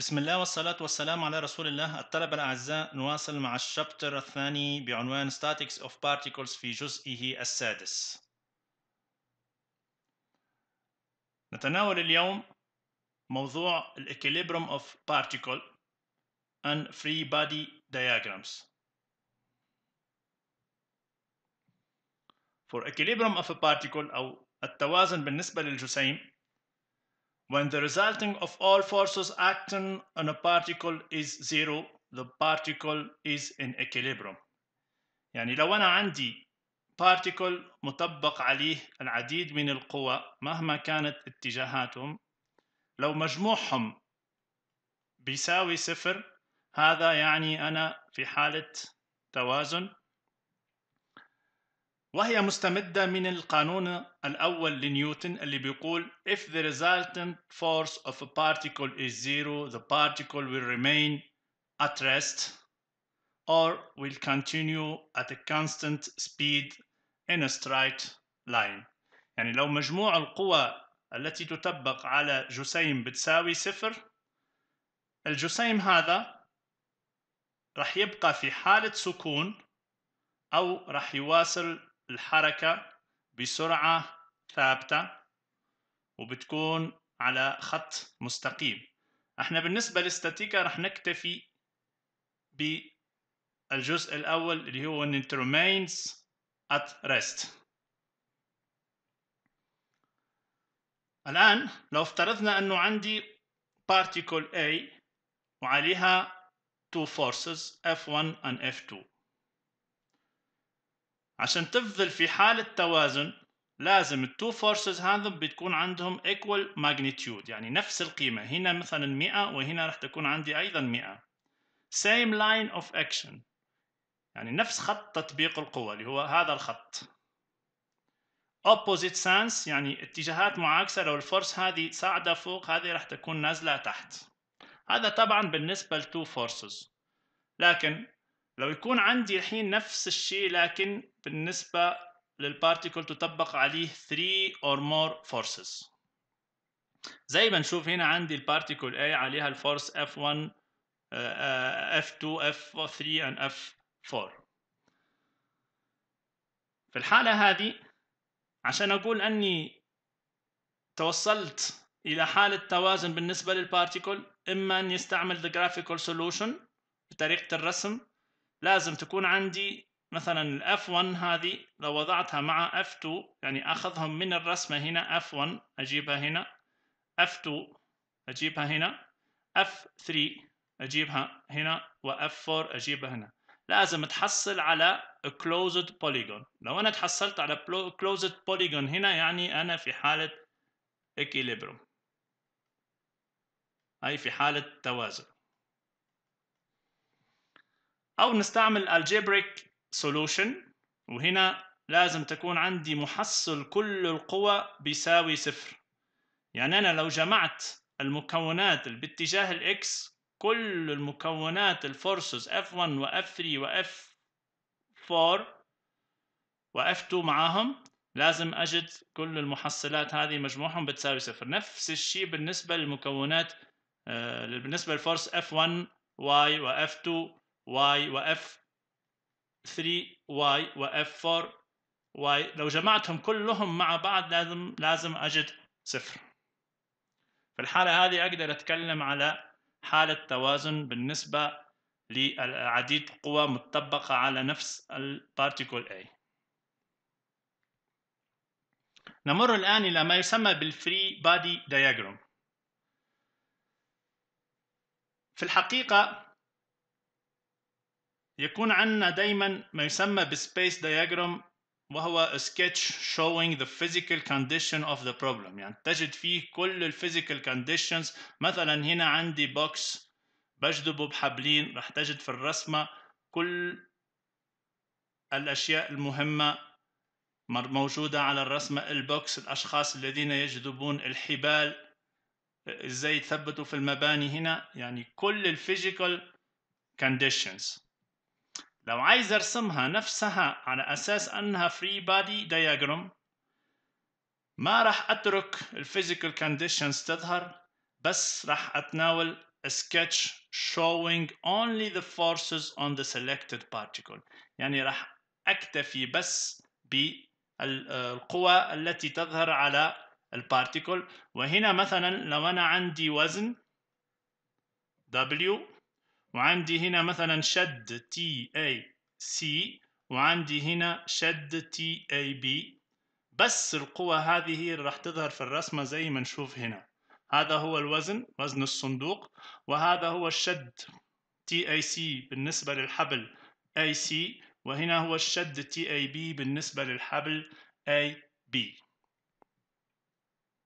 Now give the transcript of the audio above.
بسم الله والصلاة والسلام على رسول الله الطلبة الأعزاء نواصل مع الشابتر الثاني بعنوان Statics of Particles في جزئه السادس نتناول اليوم موضوع Equilibrium of Particle and Free Body Diagrams For Equilibrium of a Particle أو التوازن بالنسبة للجسيم When the resulting of all forces acting on a particle is zero, the particle is in equilibrium. يعني لو أنا عندي particle مطبق عليه العديد من القوى مهما كانت اتجاهاتهم لو مجموعهم بيساوي صفر هذا يعني أنا في حالة توازن وهي مستمدة من القانون الأول لنيوتن اللي بيقول if the resultant force of a particle is zero the particle will remain at rest or will continue at a constant speed in a straight line يعني لو مجموع القوى التي تطبق على جسيم بتساوي صفر الجسيم هذا رح يبقى في حالة سكون أو رح يواصل الحركة بسرعة ثابتة وبتكون على خط مستقيم احنا بالنسبة للستاتيكا رح نكتفي بالجزء الأول اللي هو ان it remains at rest الآن لو افترضنا أنه عندي particle A وعليها two forces F1 and F2 عشان تفضل في حالة توازن لازم التو فورسز هذم بتكون عندهم equal magnitude يعني نفس القيمة هنا مثلا 100 وهنا راح تكون عندي أيضا 100 same line of action يعني نفس خط تطبيق القوة اللي هو هذا الخط opposite sense يعني اتجاهات معاكسة لو الفورس هذه صاعدة فوق هذه راح تكون نازلة تحت هذا طبعا بالنسبة لتو فورسز لكن لو يكون عندي الحين نفس الشيء لكن بالنسبة للبارتيكل تطبق عليه 3 or more forces زي ما نشوف هنا عندي البارتيكل A عليها الفورس F1 F2 F3 and F4 في الحالة هذه عشان أقول أني توصلت إلى حالة توازن بالنسبة للبارتيكل إما أن يستعمل the graphical solution بطريقة الرسم لازم تكون عندي مثلا f 1 هذه لو وضعتها مع f 2 يعني اخذهم من الرسمه هنا f 1 اجيبها هنا f 2 اجيبها هنا f 3 اجيبها هنا و f 4 اجيبها هنا لازم تحصل على closed polygon لو انا تحصلت على closed polygon هنا يعني انا في حاله equilibrium اي في حاله توازن أو نستعمل algebraic solution وهنا لازم تكون عندي محصل كل القوى بيساوي صفر يعني أنا لو جمعت المكونات باتجاه باتجاه الإكس كل المكونات الفورسز F1 و F3 و F4 و F2 معاهم لازم أجد كل المحصلات هذه مجموعهم بتساوي صفر نفس الشيء بالنسبة للمكونات آه، بالنسبة للفورس F1 Y و F2 y واف 3 y واف 4 y لو جمعتهم كلهم مع بعض لازم لازم اجد صفر في الحالة هذه اقدر اتكلم على حالة توازن بالنسبة لعديد قوى متطبقة على نفس البارتيكل A نمر الآن إلى ما يسمى بالفري بادي دياجرام في الحقيقة يكون عندنا دايما ما يسمى بسبيس دياجرام وهو sketch showing the physical condition of the problem يعني تجد فيه كل الفيزيكال conditions مثلا هنا عندي بوكس بجذبه بحبلين راح تجد في الرسمة كل الأشياء المهمة موجودة على الرسمة البوكس الأشخاص الذين يجذبون الحبال ازاي يتثبتوا في المباني هنا يعني كل الفيزيكال conditions لو عايز ارسمها نفسها على اساس انها فري بادي دياجرام ما راح اترك الفيزيكال كونديشنز تظهر بس راح اتناول a sketch showing only the forces on the selected particle يعني راح اكتفي بس بالقوى التي تظهر على البارتيكل وهنا مثلا لو انا عندي وزن W وعندي هنا مثلا شد تي اي سي وعندي هنا شد تي اي بي بس القوة هذه راح تظهر في الرسمة زي ما نشوف هنا هذا هو الوزن وزن الصندوق وهذا هو الشد تي اي سي بالنسبة للحبل اي سي وهنا هو الشد تي اي بي بالنسبة للحبل اي بي